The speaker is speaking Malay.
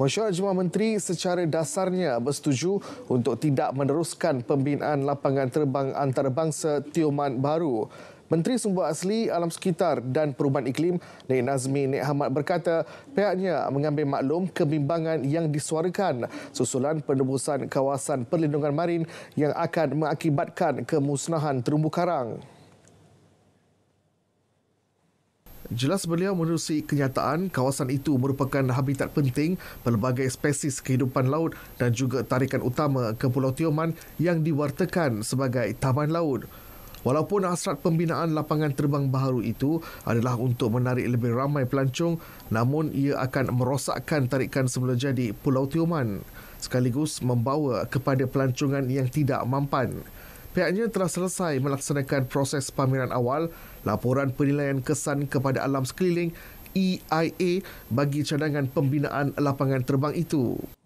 Mesyuarat Jemaah Menteri secara dasarnya bersetuju untuk tidak meneruskan pembinaan lapangan terbang antarabangsa Tioman Baru. Menteri Sumber Asli Alam Sekitar dan Perubahan Iklim, Nek Nazmi Nek Hamad berkata pihaknya mengambil maklum kebimbangan yang disuarakan susulan penebusan kawasan perlindungan marin yang akan mengakibatkan kemusnahan terumbu karang. Jelas beliau menerusi kenyataan kawasan itu merupakan habitat penting pelbagai spesies kehidupan laut dan juga tarikan utama ke Pulau Tioman yang diwartakan sebagai taman laut. Walaupun hasrat pembinaan lapangan terbang baharu itu adalah untuk menarik lebih ramai pelancong, namun ia akan merosakkan tarikan semula jadi Pulau Tioman sekaligus membawa kepada pelancongan yang tidak mampan pihaknya telah selesai melaksanakan proses pameran awal laporan penilaian kesan kepada alam sekeliling EIA bagi cadangan pembinaan lapangan terbang itu.